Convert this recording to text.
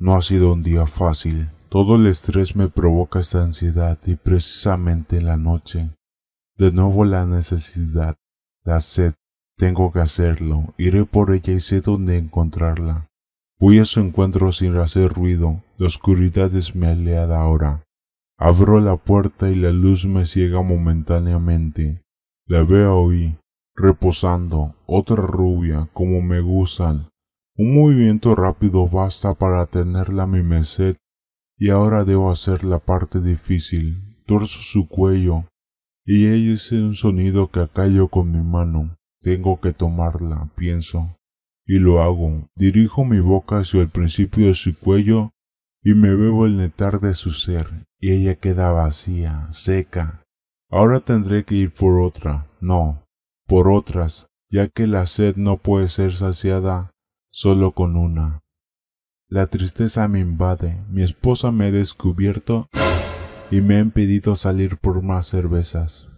No ha sido un día fácil. Todo el estrés me provoca esta ansiedad y precisamente en la noche. De nuevo la necesidad, la sed. Tengo que hacerlo. Iré por ella y sé dónde encontrarla. Voy a su encuentro sin hacer ruido. La oscuridad es mi aliada ahora. Abro la puerta y la luz me ciega momentáneamente. La veo ahí, reposando, otra rubia, como me gustan, un movimiento rápido basta para tenerla a mi sed y ahora debo hacer la parte difícil. Torzo su cuello y ella hace un sonido que acallo con mi mano. Tengo que tomarla, pienso. Y lo hago. Dirijo mi boca hacia el principio de su cuello y me bebo el netar de su ser, y ella queda vacía, seca. Ahora tendré que ir por otra, no, por otras, ya que la sed no puede ser saciada solo con una. La tristeza me invade, mi esposa me ha descubierto y me ha impedido salir por más cervezas.